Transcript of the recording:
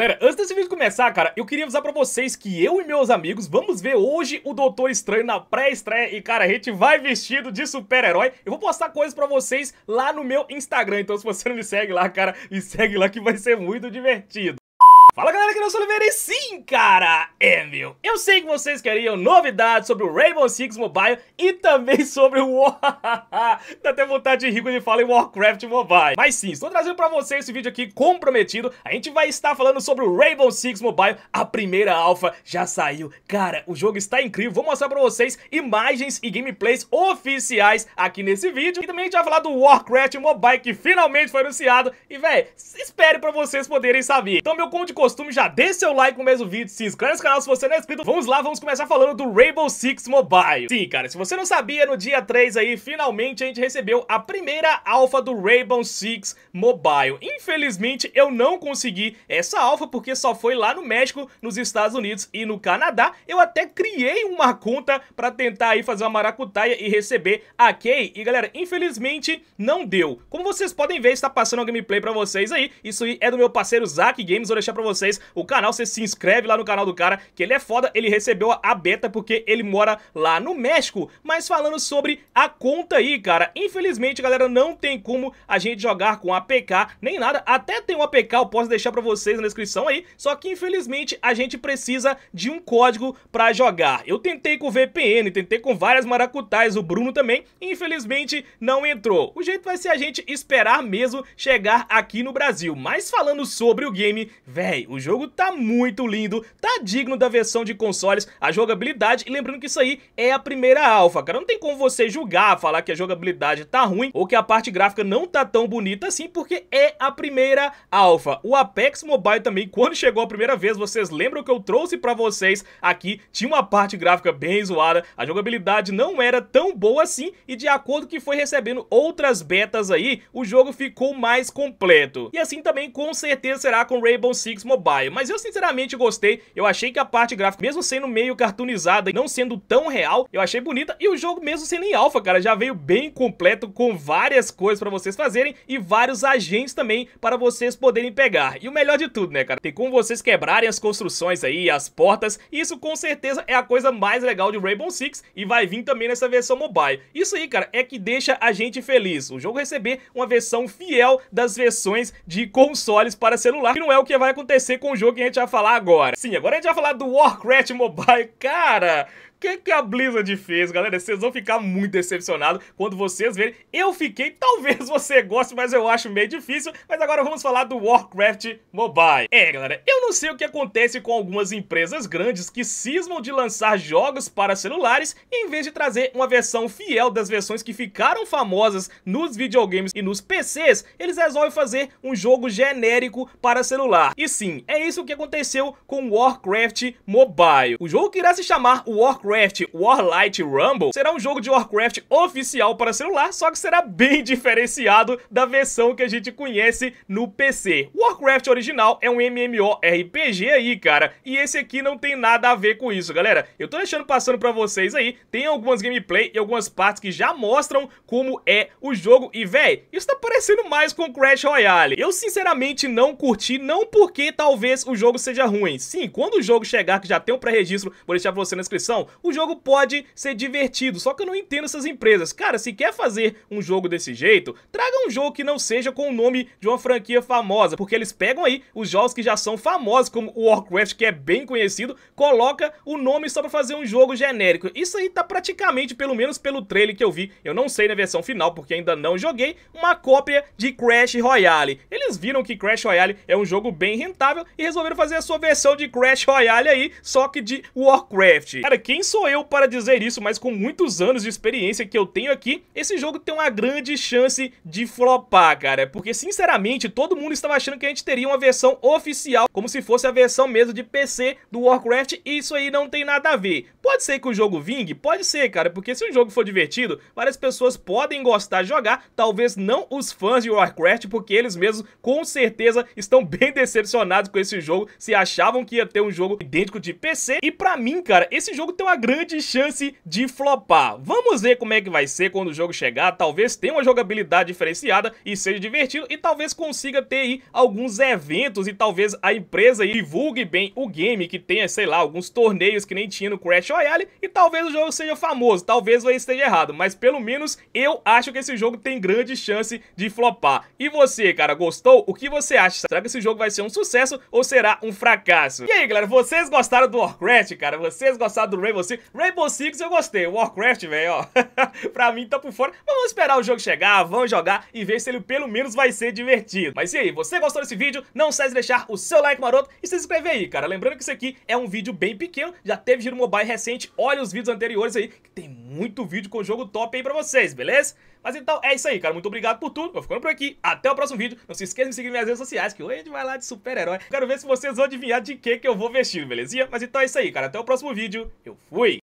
Galera, antes desse vídeo começar, cara, eu queria avisar pra vocês que eu e meus amigos vamos ver hoje o Doutor Estranho na pré-estreia E, cara, a gente vai vestido de super-herói Eu vou postar coisas pra vocês lá no meu Instagram Então se você não me segue lá, cara, me segue lá que vai ser muito divertido Fala galera, que eu sou o Oliveira e sim, cara, é meu. Eu sei que vocês queriam novidades sobre o Rainbow Six Mobile e também sobre o Dá até vontade de rir quando ele fala em Warcraft Mobile. Mas sim, estou trazendo pra vocês esse vídeo aqui comprometido. A gente vai estar falando sobre o Rainbow Six Mobile. A primeira alfa já saiu. Cara, o jogo está incrível. Vou mostrar pra vocês imagens e gameplays oficiais aqui nesse vídeo. E também a gente vai falar do Warcraft Mobile que finalmente foi anunciado. E, véi, espere pra vocês poderem saber. Então meu conto de costume, já dê seu like no mesmo vídeo, se inscreve no canal se você não é inscrito. Vamos lá, vamos começar falando do Rainbow Six Mobile. Sim, cara, se você não sabia, no dia 3 aí, finalmente a gente recebeu a primeira alfa do Rainbow Six Mobile. Infelizmente, eu não consegui essa alfa porque só foi lá no México, nos Estados Unidos e no Canadá. Eu até criei uma conta pra tentar aí fazer uma maracutaia e receber a Kay. E galera, infelizmente não deu. Como vocês podem ver, está passando a gameplay pra vocês aí. Isso aí é do meu parceiro Zack Games, vou deixar pra vocês vocês o canal, você se inscreve lá no canal do cara, que ele é foda, ele recebeu a beta porque ele mora lá no México. Mas falando sobre a conta aí, cara, infelizmente, galera, não tem como a gente jogar com APK, nem nada. Até tem um APK, eu posso deixar pra vocês na descrição aí, só que infelizmente a gente precisa de um código pra jogar. Eu tentei com VPN, tentei com várias maracutais, o Bruno também, infelizmente não entrou. O jeito vai ser a gente esperar mesmo chegar aqui no Brasil. Mas falando sobre o game, véi, véi, o jogo tá muito lindo, tá digno da versão de consoles, a jogabilidade, e lembrando que isso aí é a primeira alfa, cara, não tem como você julgar, falar que a jogabilidade tá ruim ou que a parte gráfica não tá tão bonita assim, porque é a primeira alfa. O Apex Mobile também, quando chegou a primeira vez, vocês lembram que eu trouxe pra vocês aqui, tinha uma parte gráfica bem zoada, a jogabilidade não era tão boa assim, e de acordo que foi recebendo outras betas aí, o jogo ficou mais completo. E assim também com certeza será com Rainbow Six Mobile, Mobile, mas eu sinceramente gostei, eu achei que a parte gráfica, mesmo sendo meio cartoonizada e não sendo tão real, eu achei bonita, e o jogo mesmo sendo em alfa, cara, já veio bem completo com várias coisas pra vocês fazerem e vários agentes também para vocês poderem pegar. E o melhor de tudo, né, cara, tem como vocês quebrarem as construções aí, as portas, isso com certeza é a coisa mais legal de Rainbow Six e vai vir também nessa versão mobile. Isso aí, cara, é que deixa a gente feliz, o jogo receber uma versão fiel das versões de consoles para celular, que não é o que vai acontecer com o jogo que a gente vai falar agora. Sim, agora a gente vai falar do Warcraft Mobile. Cara, que, que a Blizzard fez, galera? Vocês vão ficar muito decepcionados quando vocês verem. Eu fiquei, talvez você goste, mas eu acho meio difícil. Mas agora vamos falar do Warcraft Mobile. É, galera, eu não sei o que acontece com algumas empresas grandes que cismam de lançar jogos para celulares em vez de trazer uma versão fiel das versões que ficaram famosas nos videogames e nos PCs, eles resolvem fazer um jogo genérico para celular. E sim, é isso que aconteceu com Warcraft Mobile. O jogo que irá se chamar Warcraft Warcraft Warlight Rumble será um jogo de Warcraft oficial para celular, só que será bem diferenciado da versão que a gente conhece no PC. Warcraft original é um MMORPG aí, cara, e esse aqui não tem nada a ver com isso, galera. Eu tô deixando passando pra vocês aí, tem algumas gameplay e algumas partes que já mostram como é o jogo, e véi, isso tá parecendo mais com Crash Royale. Eu sinceramente não curti, não porque talvez o jogo seja ruim. Sim, quando o jogo chegar, que já tem um pré-registro, vou deixar pra você na descrição, o jogo pode ser divertido. Só que eu não entendo essas empresas. Cara, se quer fazer um jogo desse jeito, traga um jogo que não seja com o nome de uma franquia famosa, porque eles pegam aí os jogos que já são famosos, como o Warcraft, que é bem conhecido, coloca o nome só pra fazer um jogo genérico. Isso aí tá praticamente, pelo menos pelo trailer que eu vi, eu não sei na versão final, porque ainda não joguei, uma cópia de Crash Royale. Eles viram que Crash Royale é um jogo bem rentável e resolveram fazer a sua versão de Crash Royale aí, só que de Warcraft. Cara, quem sou eu para dizer isso, mas com muitos anos de experiência que eu tenho aqui, esse jogo tem uma grande chance de flopar, cara. Porque, sinceramente, todo mundo estava achando que a gente teria uma versão oficial, como se fosse a versão mesmo de PC do Warcraft, e isso aí não tem nada a ver. Pode ser que o jogo vingue? Pode ser, cara, porque se o jogo for divertido, várias pessoas podem gostar de jogar, talvez não os fãs de Warcraft, porque eles mesmos, com certeza, estão bem decepcionados com esse jogo, se achavam que ia ter um jogo idêntico de PC. E pra mim, cara, esse jogo tem uma uma grande chance de flopar. Vamos ver como é que vai ser quando o jogo chegar, talvez tenha uma jogabilidade diferenciada e seja divertido e talvez consiga ter aí alguns eventos e talvez a empresa divulgue bem o game, que tenha, sei lá, alguns torneios que nem tinha no Crash Royale e talvez o jogo seja famoso, talvez eu esteja errado, mas pelo menos eu acho que esse jogo tem grande chance de flopar. E você, cara, gostou? O que você acha? Será que esse jogo vai ser um sucesso ou será um fracasso? E aí, galera, vocês gostaram do Warcraft, cara? Vocês gostaram do Rainbow Rainbow Six. Rainbow Six eu gostei. Warcraft, velho, ó. pra mim tá por fora. Mas vamos esperar o jogo chegar, vamos jogar e ver se ele pelo menos vai ser divertido. Mas e aí, você gostou desse vídeo? Não sai de deixar o seu like maroto e se inscrever aí, cara. Lembrando que isso aqui é um vídeo bem pequeno, já teve giro mobile recente. Olha os vídeos anteriores aí, que tem muito vídeo com jogo top aí pra vocês, beleza? Mas então é isso aí, cara. Muito obrigado por tudo. Vou ficando por aqui. Até o próximo vídeo. Não se esqueça de seguir minhas redes sociais, que hoje a vai lá de super-herói. Quero ver se vocês vão adivinhar de que que eu vou vestir, belezinha? Mas então é isso aí, cara. Até o próximo vídeo. Eu fui!